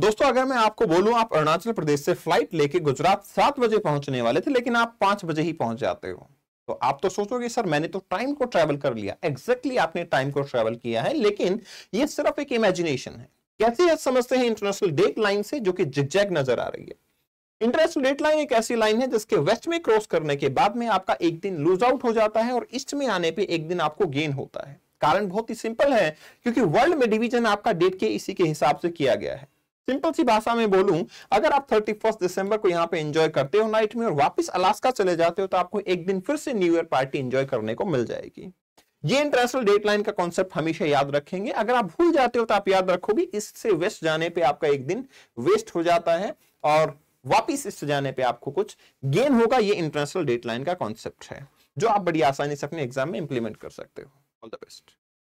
दोस्तों अगर मैं आपको बोलूं आप अरुणाचल प्रदेश से फ्लाइट लेके गुजरात सात बजे पहुंचने वाले थे लेकिन आप पांच बजे ही पहुंच जाते हो तो आप तो सोचोगे सर मैंने तो टाइम को ट्रैवल कर लिया एग्जैक्टली exactly आपने टाइम को ट्रैवल किया है लेकिन ये सिर्फ एक इमेजिनेशन है कैसे है समझते हैं इंटरनेशनल डेट लाइन से जो कि जिगजैग नजर आ रही है इंटरनेशनल डेट लाइन एक ऐसी लाइन है जिसके वेस्ट में क्रॉस करने के बाद में आपका एक दिन लूज आउट हो जाता है और ईस्ट में आने पर एक दिन आपको गेन होता है कारण बहुत ही सिंपल है क्योंकि वर्ल्ड में डिवीजन आपका डेट के इसी के हिसाब से किया गया है सिंपल सी भाषा में बोलूं अगर आप थर्टी फर्स्ट दिसंबर को यहाँ पे एंजॉय करते हो नाइट में और वापस अलास्का चले जाते हो तो आपको एक दिन फिर से न्यू ईयर पार्टी एंजॉय करने को मिल जाएगी ये इंटरनेशनल डेटलाइन का कॉन्सेप्ट हमेशा याद रखेंगे अगर आप भूल जाते हो तो आप याद रखोगे इससे वेस्ट जाने पे आपका एक दिन वेस्ट हो जाता है और वापिस इससे जाने पर आपको कुछ गेन होगा ये इंटरनेशनल डेटलाइन का कॉन्सेप्ट है जो आप बड़ी आसानी से अपने एग्जाम में इंप्लीमेंट कर सकते हो ऑल द बेस्ट